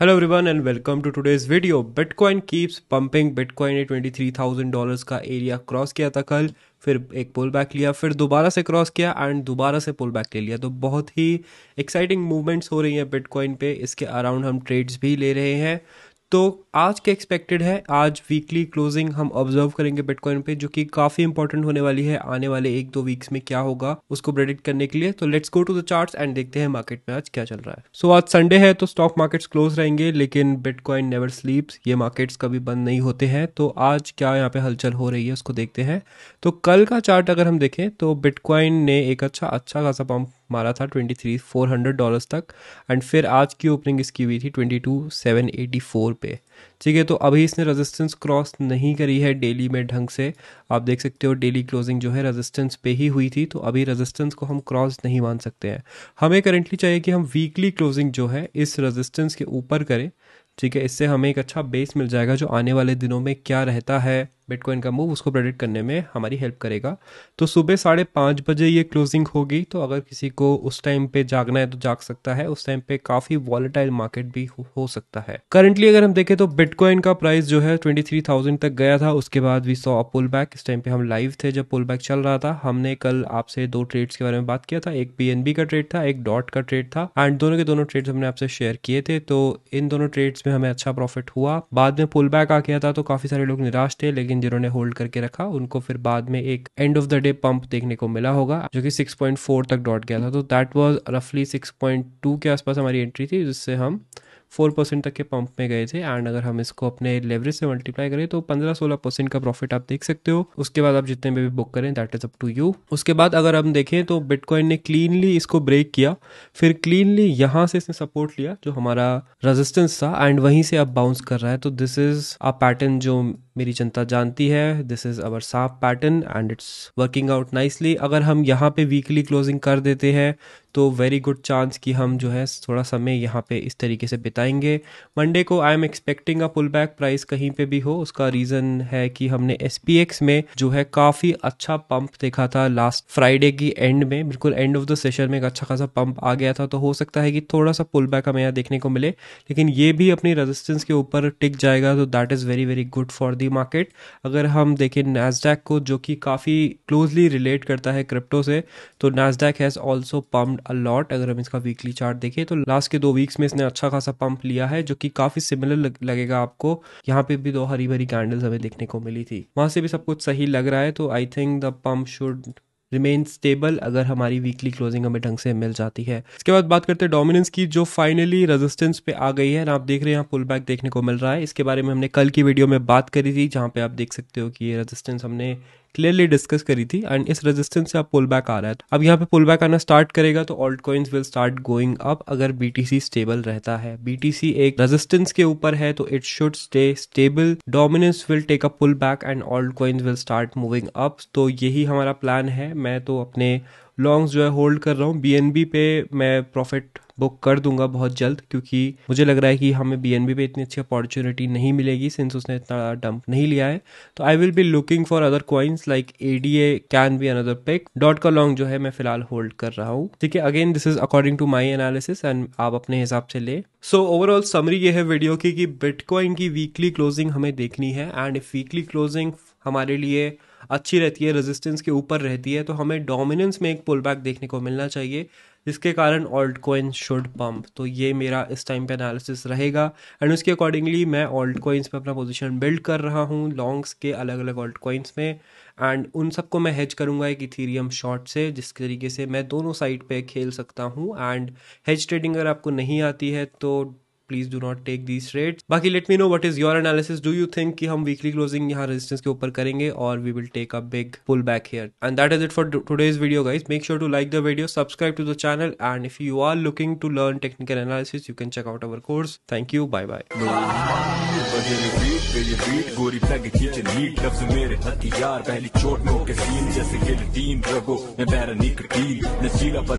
hello everyone and welcome to today's video bitcoin keeps pumping bitcoin ने twenty three thousand dollars का area cross किया था कल फिर एक पुल बैक लिया फिर दोबारा से क्रॉस किया एंड दोबारा से पुल बैक ले लिया तो बहुत ही एक्साइटिंग मूवमेंट्स हो रही हैं बिटकॉइन पे इसके अराउंड हम ट्रेड्स भी ले रहे हैं तो आज के एक्सपेक्टेड है आज वीकली क्लोजिंग हम ऑब्जर्व करेंगे बिटकॉइन पे जो कि काफी इंपॉर्टेंट होने वाली है आने वाले एक दो वीक्स में क्या होगा उसको प्रेडिक्ट करने के लिए तो let's go to the charts and देखते हैं मार्केट में आज क्या चल रहा है सो so, आज संडे है तो स्टॉक मार्केट्स क्लोज रहेंगे लेकिन बिटकॉइन नेवर स्लीप्स ये मार्केट्स कभी बंद नहीं होते हैं तो आज क्या यहाँ पे हलचल हो रही है उसको देखते हैं तो कल का चार्ट अगर हम देखें तो बिटकॉइन ने एक अच्छा अच्छा खासा पंप मारा था twenty three four hundred dollars तक एंड फिर आज की ओपनिंग इसकी हुई थी twenty two seven eighty four पे ठीक है तो अभी इसने रेजिस्टेंस क्रॉस नहीं करी है डेली में ढंग से आप देख सकते हो डेली क्लोजिंग जो है रेजिस्टेंस पे ही हुई थी तो अभी रेजिस्टेंस को हम क्रॉस नहीं मान सकते हैं हमें करेंटली चाहिए कि हम वीकली क्लोजिंग जो है इस रजिस्टेंस के ऊपर करें ठीक है इससे हमें एक अच्छा बेस मिल जाएगा जो आने वाले दिनों में क्या रहता है बिटकॉइन का मूव उसको प्रेडिक्ट करने में हमारी हेल्प करेगा तो सुबह साढ़े पाँच बजे ये क्लोजिंग होगी तो अगर किसी को उस टाइम पे जागना है तो जाग सकता है उस टाइम पे काफ़ी वॉलेटाइल मार्केट भी हो, हो सकता है करंटली अगर हम देखें तो बिटकॉइन का प्राइस जो है ट्वेंटी थ्री थाउजेंड तक गया था उसके बाद वी सौ पुल बैक इस टाइम पे हम लाइव थे जब पुल बैक चल रहा था हमने कल आपसे दो ट्रेड्स के बारे में बात किया था एक बी का ट्रेड था एक डॉट का ट्रेड था एंड दोनों के दोनों ट्रेड्स हमने आपसे शेयर किए थे तो इन दोनों ट्रेड्स में हमें अच्छा प्रॉफिट हुआ बाद में पुल बैक आ गया था तो काफ़ी सारे लोग निराश थे लेकिन दिन जिन्होंने होल्ड करके रखा उनको फिर बाद में एक end of the day pump देखने को मिला होगा जो कि 6.4 तक डॉट गया था तो दैट वाज रफली 6.2 के आसपास हमारी एंट्री थी जिससे हम 4 परसेंट तक के पंप में गए थे एंड अगर हम इसको अपने लेवरेज से मल्टीप्लाई करें तो 15-16 परसेंट का प्रॉफिट आप देख सकते हो उसके बाद आप जितने में भी बुक करें that is up to you उसके बाद अगर हम देखें तो बिटकॉइन ने क्लीनली इसको ब्रेक किया फिर क्लीनली यहां से इसने सपोर्ट लिया जो हमारा रेजिस्टेंस था एंड वहीं से अब बाउंस कर रहा है तो दिस इज अ पैटर्न जो मेरी जनता जानती है दिस इज़ अवर साफ pattern and it's working out nicely अगर हम यहाँ पे वीकली क्लोजिंग कर देते हैं तो वेरी गुड चांस कि हम जो है थोड़ा समय यहाँ पे इस तरीके से बिताएंगे मंडे को I am expecting a pull back price कहीं पे भी हो उसका रीज़न है कि हमने एस में जो है काफ़ी अच्छा पंप देखा था लास्ट फ्राइडे की एंड में बिल्कुल एंड ऑफ द सेशन में एक अच्छा खासा पंप आ गया था तो हो सकता है कि थोड़ा सा पुल बैक हमें यहाँ देखने को मिले लेकिन ये भी अपनी रजिस्टेंस के ऊपर टिक जाएगा तो that is very very good for the बड़ी मार्केट अगर हम देखें नैसडैक को जो कि काफ़ी क्लोजली रिलेट करता है क्रिप्टो से तो Nasdaq has also pumped a lot अगर हम इसका वीकली चार्ट देखें तो लास्ट के दो वीक्स में इसने अच्छा खासा पंप लिया है जो कि काफ़ी सिमिलर लगेगा आपको यहाँ पे भी दो हरी भरी कैंडल्स हमें देखने को मिली थी वहाँ से भी सब कुछ सही लग रहा है तो I think the pump should remain stable अगर हमारी वीकली क्लोजिंग हमें ढंग से मिल जाती है इसके बाद बात करते हैं डोमिनेंस की जो फाइनली रेजिस्टेंस पे आ गई है आप देख रहे हैं यहाँ पुल बैक देखने को मिल रहा है इसके बारे में हमने कल की वीडियो में बात करी थी जहाँ पे आप देख सकते हो कि ये रेजिस्टेंस हमने क्लियरली डिस्कस करी थी एंड इस रेजिस्टेंस से अब पुल बैक आ रहा है अब यहाँ पे पुल बैक आना स्टार्ट करेगा तो alt coins will start going up अगर बीटीसी स्टेबल रहता है बीटीसी एक रेजिस्टेंस के ऊपर है तो it should stay stable dominance will take a pull back and alt coins will start moving up तो यही हमारा प्लान है मैं तो अपने लॉन्ग्स जो है होल्ड कर रहा हूँ बी पे मैं प्रॉफिट बुक कर दूंगा बहुत जल्द क्योंकि मुझे लग रहा है कि हमें बी पे इतनी अच्छी अपॉर्चुनिटी नहीं मिलेगी सिंस उसने इतना डंप नहीं लिया है तो I will be looking for other coins like A D A can be another pick DOT का लॉन्ग जो है मैं फिलहाल होल्ड कर रहा हूँ ठीक है again this is according to my analysis and आप अपने हिसाब से ले सो ओवरऑल समरी ये है वीडियो की कि बिटकॉइन की वीकली क्लोजिंग हमें देखनी है एंड इफ वीकली क्लोजिंग हमारे लिए अच्छी रहती है रेजिस्टेंस के ऊपर रहती है तो हमें डोमिनेंस में एक पुल बैक देखने को मिलना चाहिए जिसके कारण ऑल्ट कोइंस शुड पम्प तो ये मेरा इस टाइम पे एनालिसिस रहेगा एंड उसके अकॉर्डिंगली मैं ऑल्ट कोइंस पे अपना पोजीशन बिल्ड कर रहा हूँ लॉन्ग्स के अलग अलग ऑल्ट कोइंस में एंड उन सबको मैं हेज करूँगा एक इथीरियम शॉर्ट से जिस तरीके से मैं दोनों साइड पे खेल सकता हूँ एंड हेज ट्रेडिंग अगर आपको नहीं आती है तो please do not take these rate बाकी let me know what is your analysis do you think कि हम वीकली क्लोजिंग यहाँ रेजिस्टेंस के ऊपर करेंगे और we will take a big pull back here and that is it for today's video guys make sure to like the video subscribe to the channel and if you are looking to learn technical analysis you can check out our course thank you bye bye